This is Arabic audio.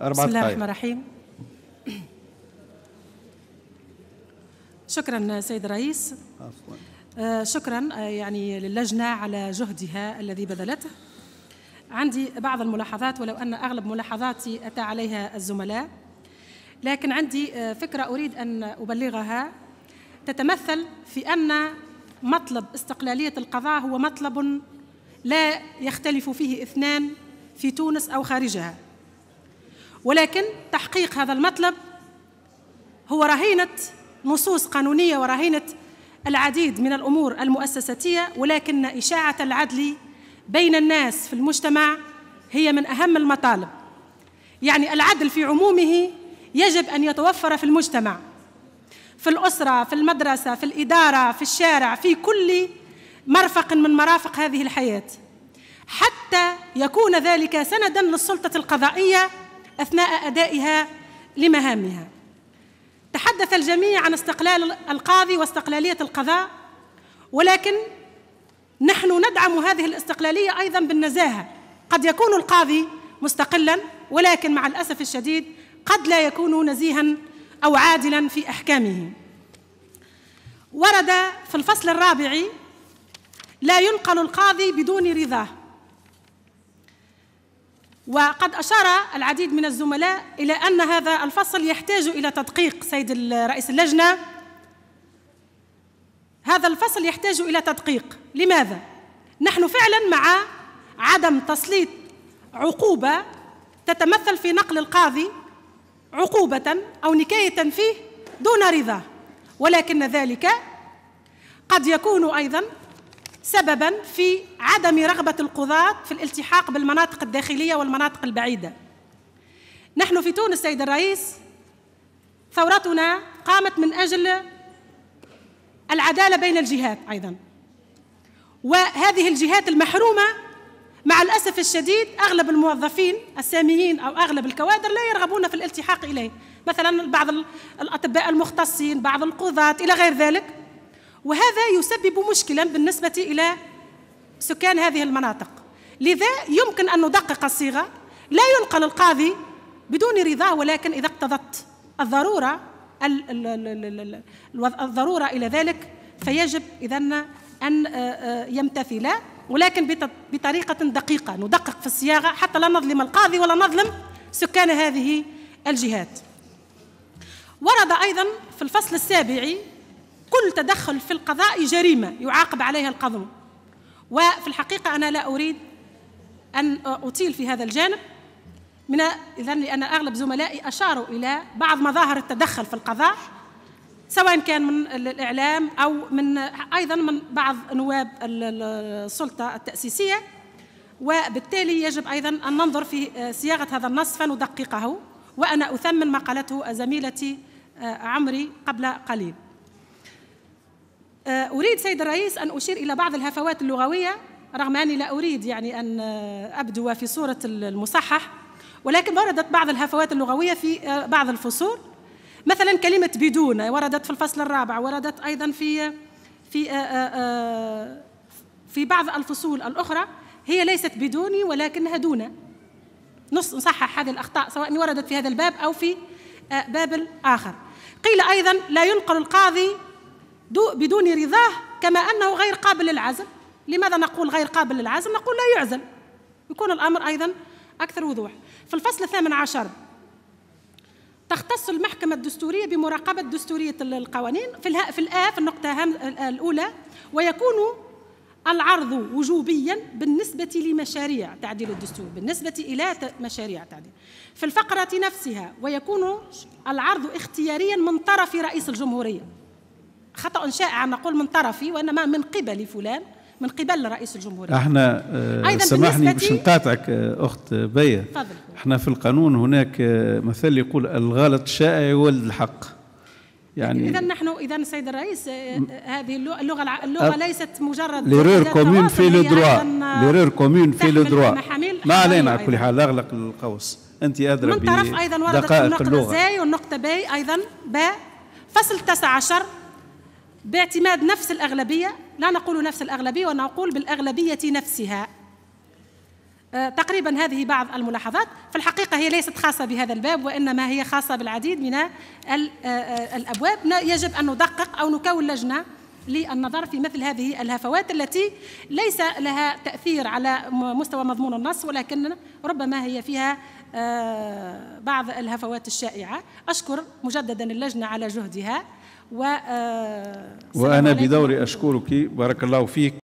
أربعة بسم الله الرحمن الرحيم شكرا سيد الرئيس عفوا. آه، شكرا آه، يعني للجنة على جهدها الذي بذلته عندي بعض الملاحظات ولو أن أغلب ملاحظاتي أتى عليها الزملاء لكن عندي آه، فكرة أريد أن أبلغها تتمثل في أن مطلب استقلالية القضاء هو مطلب لا يختلف فيه اثنان في تونس أو خارجها ولكن تحقيق هذا المطلب هو رهينة نصوص قانونية ورهينة العديد من الأمور المؤسساتية ولكن إشاعة العدل بين الناس في المجتمع هي من أهم المطالب يعني العدل في عمومه يجب أن يتوفر في المجتمع في الأسرة في المدرسة في الإدارة في الشارع في كل مرفق من مرافق هذه الحياة حتى يكون ذلك سندا للسلطة القضائية اثناء ادائها لمهامها تحدث الجميع عن استقلال القاضي واستقلاليه القضاء ولكن نحن ندعم هذه الاستقلاليه ايضا بالنزاهه قد يكون القاضي مستقلا ولكن مع الاسف الشديد قد لا يكون نزيها او عادلا في احكامه ورد في الفصل الرابع لا ينقل القاضي بدون رضاه وقد أشار العديد من الزملاء إلى أن هذا الفصل يحتاج إلى تدقيق سيد رئيس اللجنة هذا الفصل يحتاج إلى تدقيق لماذا؟ نحن فعلا مع عدم تسليط عقوبة تتمثل في نقل القاضي عقوبة أو نكاية فيه دون رضاه ولكن ذلك قد يكون أيضا سببا في عدم رغبة القضاة في الالتحاق بالمناطق الداخلية والمناطق البعيدة نحن في تونس سيد الرئيس ثورتنا قامت من أجل العدالة بين الجهات أيضا وهذه الجهات المحرومة مع الأسف الشديد أغلب الموظفين الساميين أو أغلب الكوادر لا يرغبون في الالتحاق إليه مثلا بعض الأطباء المختصين بعض القضاة إلى غير ذلك وهذا يسبب مشكلا بالنسبة إلى سكان هذه المناطق لذا يمكن أن ندقق الصيغة لا ينقل القاضي بدون رضاه ولكن إذا اقتضت الضرورة الضرورة إلى ذلك فيجب إذا أن آه، آه، يمتثل ولكن بطريقة دقيقة ندقق في الصياغة حتى لا نظلم القاضي ولا نظلم سكان هذه الجهات ورد أيضا في الفصل السابع كل تدخل في القضاء جريمة يعاقب عليها القضم وفي الحقيقة أنا لا أريد أن أطيل في هذا الجانب من إذا لأن أغلب زملائي أشاروا إلى بعض مظاهر التدخل في القضاء سواء كان من الإعلام أو من أيضا من بعض نواب السلطة التأسيسية وبالتالي يجب أيضا أن ننظر في صياغة هذا النص فندققه وأنا أثمن ما قالته زميلتي عمري قبل قليل آه، أريد سيد الرئيس أن أشير إلى بعض الهفوات اللغوية رغم أني لا أريد يعني أن آه، أبدو في صورة المصحح ولكن وردت بعض الهفوات اللغوية في آه، بعض الفصول مثلا كلمة بدون وردت في الفصل الرابع وردت أيضا في في في بعض الفصول الأخرى هي ليست بدوني ولكنها دون نص نصحح هذه الأخطاء سواء وردت في هذا الباب أو في باب آخر قيل أيضا لا ينقل القاضي بدون رضاه كما أنه غير قابل للعزل لماذا نقول غير قابل للعزل نقول لا يعزل يكون الأمر أيضا أكثر وضوح في الفصل الثامن عشر تختص المحكمة الدستورية بمراقبة دستورية القوانين في الآف في الآ في النقطة الأولى ويكون العرض وجوبيا بالنسبة لمشاريع تعديل الدستور بالنسبة إلى مشاريع تعديل في الفقرة نفسها ويكون العرض اختياريا من طرف رئيس الجمهورية خطأ شائع نقول من طرفي وإنما من قبل فلان من قبل رئيس الجمهورية احنا آه، أيضا سمحني باش نقاطعك آه، اخت بيا احنا في القانون هناك آه، مثل يقول الغلط شائع يولد الحق يعني اذا نحن اذا السيد الرئيس هذه اللغه اللغه, ليست مجرد ليرور كومون في لو دروا ليرور كومون في لو دروا ما علينا على كل حال اغلق القوس انت ادرى من طرف ايضا وردت النقطه زي والنقطه باي ايضا باء فصل 19 باعتماد نفس الأغلبية لا نقول نفس الأغلبية ونقول بالأغلبية نفسها آه، تقريبا هذه بعض الملاحظات في الحقيقة هي ليست خاصة بهذا الباب وإنما هي خاصة بالعديد من آه، آه، الأبواب يجب أن ندقق أو نكون لجنة للنظر في مثل هذه الهفوات التي ليس لها تأثير على مستوى مضمون النص ولكن ربما هي فيها بعض الهفوات الشائعة أشكر مجددا اللجنة على جهدها و آه، وأنا بدوري أشكرك بارك الله فيك